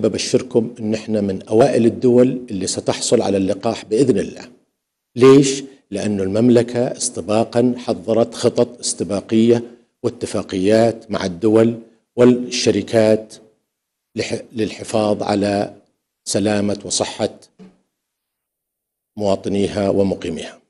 ببشركم ابشركم ان احنا من اوائل الدول اللي ستحصل على اللقاح باذن الله. ليش؟ لانه المملكه استباقا حضرت خطط استباقيه واتفاقيات مع الدول والشركات للحفاظ على سلامه وصحه مواطنيها ومقيميها.